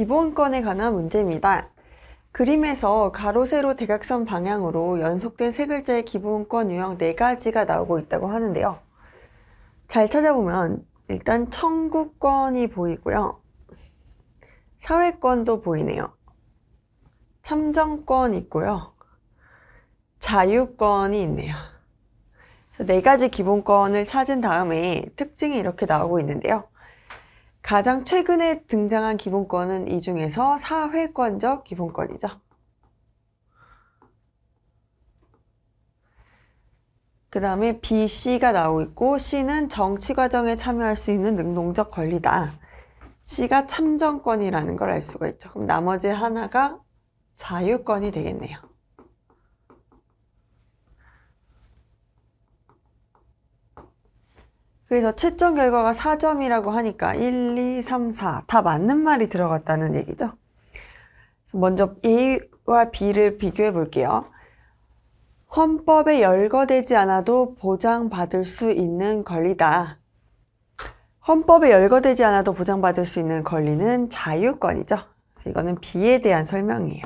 기본권에 관한 문제입니다. 그림에서 가로, 세로, 대각선 방향으로 연속된 세 글자의 기본권 유형 네가지가 나오고 있다고 하는데요. 잘 찾아보면 일단 청구권이 보이고요. 사회권도 보이네요. 참정권 있고요. 자유권이 있네요. 네 가지 기본권을 찾은 다음에 특징이 이렇게 나오고 있는데요. 가장 최근에 등장한 기본권은 이 중에서 사회권적 기본권이죠. 그 다음에 B, C가 나오고 있고 C는 정치 과정에 참여할 수 있는 능동적 권리다. C가 참정권이라는 걸 알 수가 있죠. 그럼 나머지 하나가 자유권이 되겠네요. 그래서 채점 결과가 4점이라고 하니까 1, 2, 3, 4 다 맞는 말이 들어갔다는 얘기죠. 먼저 A와 B를 비교해 볼게요. 헌법에 열거되지 않아도 보장받을 수 있는 권리다. 헌법에 열거되지 않아도 보장받을 수 있는 권리는 자유권이죠. 이거는 B에 대한 설명이에요.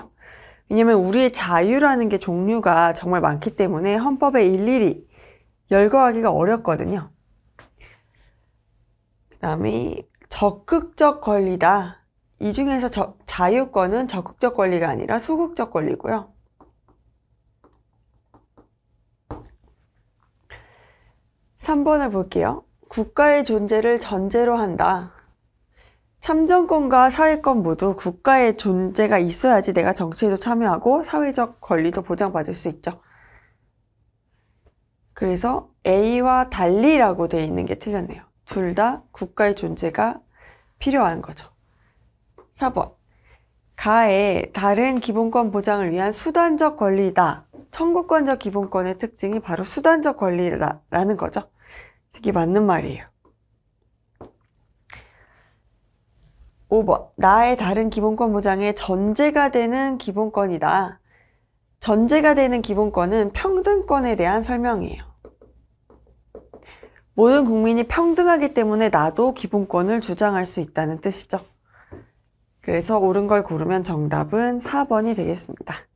왜냐면 우리의 자유라는 게 종류가 정말 많기 때문에 헌법에 일일이 열거하기가 어렵거든요. 다음이 적극적 권리다. 이 중에서 저, 자유권은 적극적 권리가 아니라 소극적 권리고요. 3번을 볼게요. 국가의 존재를 전제로 한다. 참정권과 사회권 모두 국가의 존재가 있어야지 내가 정치에도 참여하고 사회적 권리도 보장받을 수 있죠. 그래서 A와 달리라고 되어 있는 게 틀렸네요. 둘다 국가의 존재가 필요한 거죠. 4번. 가에 다른 기본권 보장을 위한 수단적 권리다. 청구권적 기본권의 특징이 바로 수단적 권리라는 거죠. 이게 맞는 말이에요. 5번. 나의 다른 기본권 보장의 전제가 되는 기본권이다. 전제가 되는 기본권은 평등권에 대한 설명이에요. 모든 국민이 평등하기 때문에 나도 기본권을 주장할 수 있다는 뜻이죠. 그래서 옳은 걸 고르면 정답은 4번이 되겠습니다.